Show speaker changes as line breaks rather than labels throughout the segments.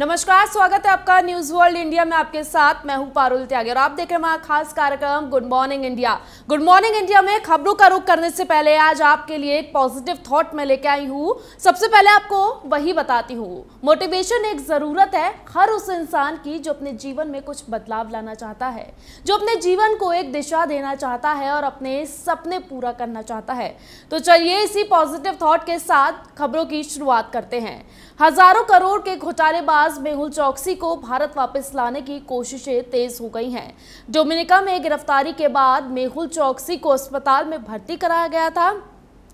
नमस्कार स्वागत है आपका न्यूज वर्ल्ड इंडिया में आपके साथ मैं हूं पारुल त्यागी और आप देख रहे हैं हमारा खास कार्यक्रम good morning India good morning India में खबरों का रुख करने से पहले आज आपके लिए एक पॉजिटिव थॉट मैं लेके आई हूं सबसे पहले आपको वही बताती हूँ मोटिवेशन एक जरूरत है हर उस इंसान की जो अपने जीवन में कुछ बदलाव लाना चाहता है जो अपने जीवन को एक दिशा देना चाहता है और अपने सपने पूरा करना चाहता है तो चलिए इसी पॉजिटिव थॉट के साथ खबरों की शुरुआत करते हैं हजारों करोड़ के घोटाले बाद बल्लेबाज मेहुल चौकसी को भारत वापस लाने की कोशिशें तेज हो गई हैं डोमिनिका में गिरफ्तारी के बाद मेहुल चौकसी को अस्पताल में भर्ती कराया गया था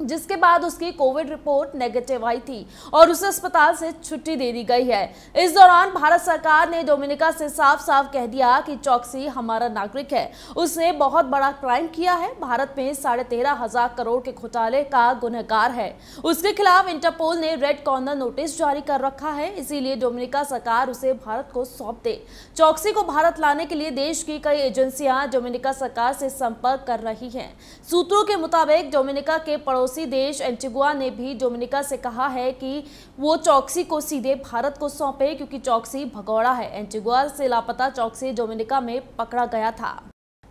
जिसके बाद उसकी कोविड रिपोर्ट नेगेटिव आई थी और उसे अस्पताल से छुट्टी दे दी गई है इस दौरान भारत सरकार ने डोमिनिका से साफ साफ कह दिया कि चौकसी हमारा नागरिक है उसने बहुत बड़ा क्राइम किया है भारत में साढ़े तेरह हजार करोड़ के घोटाले का गुनहगार है उसके खिलाफ इंटरपोल ने रेड कॉर्नर नोटिस जारी कर रखा है इसीलिए डोमिनिका सरकार उसे भारत को सौंप दे चौकसी को भारत लाने के लिए देश की कई एजेंसियां डोमिनिका सरकार से संपर्क कर रही है सूत्रों के मुताबिक डोमिनिका के पड़ोस पड़ोसी देश एंटीगुआ ने भी डोमिनिका से कहा है कि वो चौकसी को सीधे भारत को सौंपे क्योंकि चौकसी भगौड़ा है एंटीगुआ से लापता चौकसी डोमिनिका में पकड़ा गया था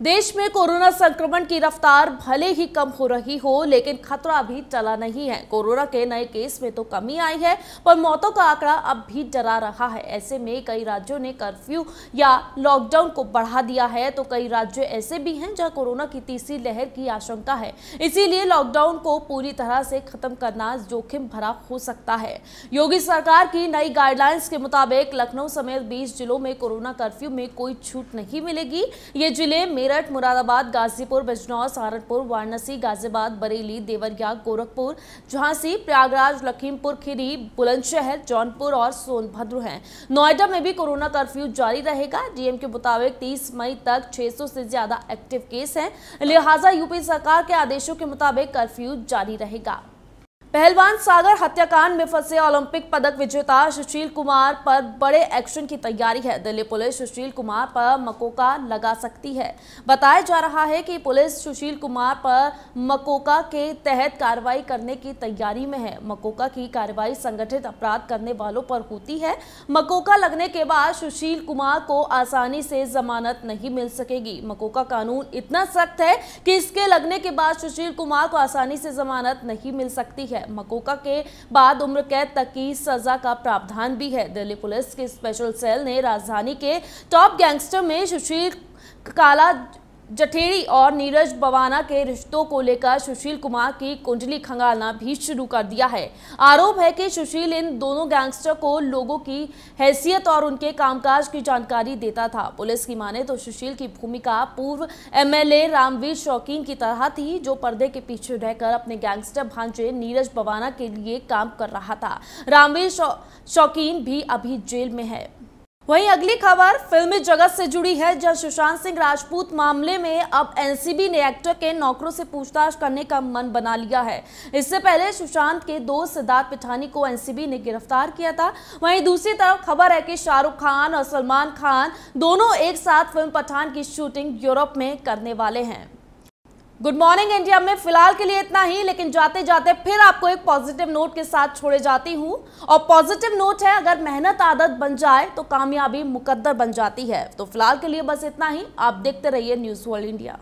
देश में कोरोना संक्रमण की रफ्तार भले ही कम हो रही हो लेकिन खतरा भी टला नहीं है कोरोना के नए केस में तो कमी आई है पर मौतों का आंकड़ा अब भी डरा रहा है ऐसे में कई राज्यों ने कर्फ्यू या लॉकडाउन को बढ़ा दिया है तो कई राज्य ऐसे भी हैं जहां कोरोना की तीसरी लहर की आशंका है इसीलिए लॉकडाउन को पूरी तरह से खत्म करना जोखिम भरा हो सकता है योगी सरकार की नई गाइडलाइंस के मुताबिक लखनऊ समेत बीस जिलों में कोरोना कर्फ्यू में कोई छूट नहीं मिलेगी ये जिले मेरठ मेरठ मुरादाबाद गाजीपुर बिजनौर सहारनपुर वाराणसी गाजियाबाद बरेली देवरिया गोरखपुर झांसी प्रयागराज लखीमपुर खीरी बुलंदशहर जौनपुर और सोनभद्र हैं नोएडा में भी कोरोना कर्फ्यू जारी रहेगा डीएम के मुताबिक 30 मई तक 600 से ज्यादा एक्टिव केस हैं लिहाजा यूपी सरकार के आदेशों के मुताबिक कर्फ्यू जारी रहेगा पहलवान सागर हत्याकांड में फंसे ओलंपिक पदक विजेता सुशील कुमार पर बड़े एक्शन की तैयारी है दिल्ली पुलिस सुशील कुमार पर मकोका लगा सकती है बताया जा रहा है कि पुलिस सुशील कुमार पर मकोका के तहत कार्रवाई करने की तैयारी में है मकोका की कार्रवाई संगठित अपराध करने वालों पर होती है मकोका लगने के बाद सुशील कुमार को आसानी से जमानत नहीं मिल सकेगी मकोका कानून इतना सख्त है कि इसके लगने के बाद सुशील कुमार को आसानी से जमानत नहीं मिल सकती है मकोका के बाद उम्र कैद तक की सजा का प्रावधान भी है दिल्ली पुलिस की स्पेशल सेल ने राजधानी के टॉप गैंगस्टर में सुशील काला जठेड़ी और नीरज बवाना के रिश्तों को लेकर सुशील कुमार की कुंडली खंगालना भी शुरू कर दिया है आरोप है कि सुशील इन दोनों गैंगस्टर को लोगों की हैसियत और उनके कामकाज की जानकारी देता था पुलिस की माने तो सुशील की भूमिका पूर्व एमएलए रामवीर शौकीन की तरह थी जो पर्दे के पीछे रहकर अपने गैंगस्टर भांजे नीरज बवाना के लिए काम कर रहा था रामवीर शौकीन भी अभी जेल में है वहीं अगली खबर फिल्मी जगत से जुड़ी है जहां सुशांत सिंह राजपूत मामले में अब एनसीबी ने एक्टर के नौकरों से पूछताछ करने का मन बना लिया है इससे पहले सुशांत के दोस्त सिद्धार्थ पिठानी को एनसीबी ने गिरफ्तार किया था वहीं दूसरी तरफ खबर है कि शाहरुख खान और सलमान खान दोनों एक साथ फिल्म पठान की शूटिंग यूरोप में करने वाले हैं गुड मॉर्निंग इंडिया में फिलहाल के लिए इतना ही लेकिन जाते जाते फिर आपको एक पॉजिटिव नोट के साथ छोड़े जाती हूँ और पॉजिटिव नोट है अगर मेहनत आदत बन जाए तो कामयाबी मुकद्दर बन जाती है तो फिलहाल के लिए बस इतना ही आप देखते रहिए न्यूज़ वर्ल्ड इंडिया